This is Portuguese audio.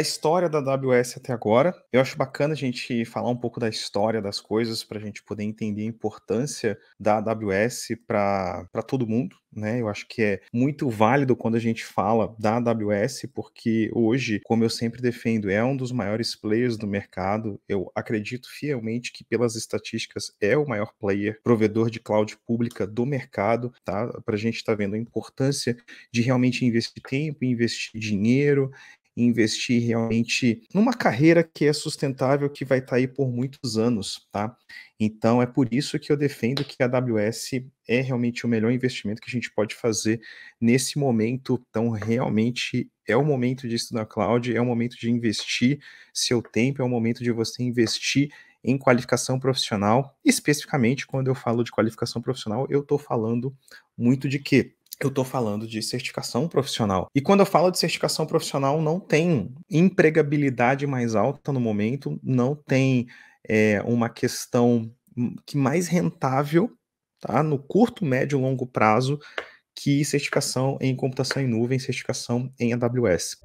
a história da AWS até agora. Eu acho bacana a gente falar um pouco da história das coisas para a gente poder entender a importância da AWS para todo mundo. Né? Eu acho que é muito válido quando a gente fala da AWS, porque hoje, como eu sempre defendo, é um dos maiores players do mercado. Eu acredito fielmente que, pelas estatísticas, é o maior player provedor de cloud pública do mercado. Tá? Para a gente estar tá vendo a importância de realmente investir tempo, investir dinheiro, investir realmente numa carreira que é sustentável, que vai estar tá aí por muitos anos, tá? Então é por isso que eu defendo que a AWS é realmente o melhor investimento que a gente pode fazer nesse momento. Então, realmente é o momento de estudar cloud, é o momento de investir seu tempo, é o momento de você investir em qualificação profissional. Especificamente, quando eu falo de qualificação profissional, eu estou falando muito de quê? eu estou falando de certificação profissional. E quando eu falo de certificação profissional, não tem empregabilidade mais alta no momento, não tem é, uma questão que mais rentável, tá? No curto, médio e longo prazo, que certificação em computação em nuvem, certificação em AWS.